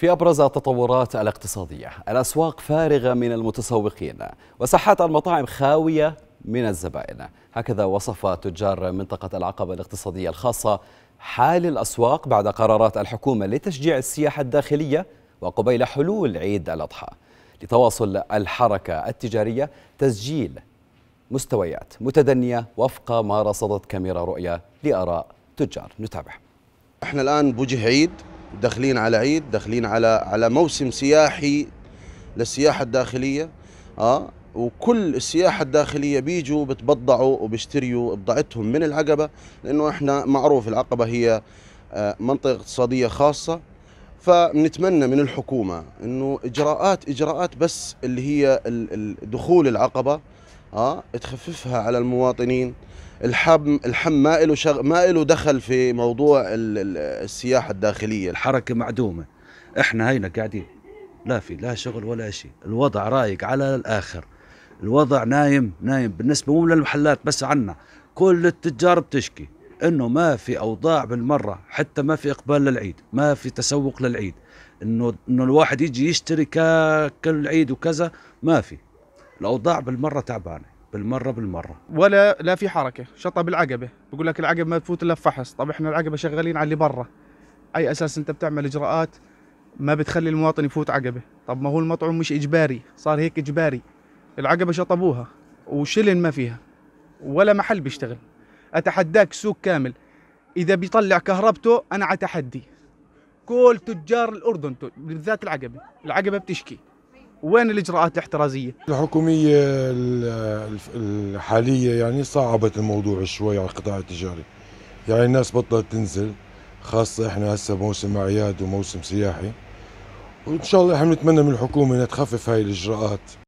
في أبرز التطورات الاقتصادية الأسواق فارغة من المتسوقين وساحات المطاعم خاوية من الزبائن هكذا وصف تجار منطقة العقبة الاقتصادية الخاصة حال الأسواق بعد قرارات الحكومة لتشجيع السياحة الداخلية وقبيل حلول عيد الأضحى لتواصل الحركة التجارية تسجيل مستويات متدنية وفق ما رصدت كاميرا رؤية لآراء تجار نتابع احنا الآن بوجه عيد داخلين على عيد داخلين على على موسم سياحي للسياحه الداخليه اه وكل السياحة الداخلية بيجوا بتبضعوا وبيشتريوا بضاعتهم من العقبة لأنه إحنا معروف العقبة هي آه، منطقة اقتصادية خاصة فبنتمنى من الحكومة إنه إجراءات إجراءات بس اللي هي دخول العقبة اه تخففها على المواطنين الحم الحم ما له شغ... ما له دخل في موضوع السياحه الداخليه الحركه معدومه احنا هينا قاعدين لا في لا شغل ولا شيء الوضع رايق على الاخر الوضع نايم نايم بالنسبه مو للمحلات بس عنا كل التجار بتشكي انه ما في اوضاع بالمره حتى ما في اقبال للعيد ما في تسوق للعيد انه انه الواحد يجي يشتري عيد وكذا ما في الاوضاع بالمره تعبانه بالمره بالمره ولا لا في حركه شطب العقبه بقول لك العقبه ما تفوت الا فحص طب احنا العقبه شغالين على اللي برا اي اساس انت بتعمل اجراءات ما بتخلي المواطن يفوت عقبه طب ما هو المطعم مش اجباري صار هيك اجباري العقبه شطبوها وشلن ما فيها ولا محل بيشتغل اتحداك سوق كامل اذا بيطلع كهربته انا على تحدي كل تجار الاردن بالذات العقبه العقبه بتشكي وين الاجراءات الاحترازيه؟ الحكوميه الحاليه يعني صعبت الموضوع شوي على القطاع التجاري. يعني الناس بطلت تنزل خاصه احنا هسه موسم اعياد وموسم سياحي. وان شاء الله احنا بنتمنى من الحكومه انها تخفف هاي الاجراءات.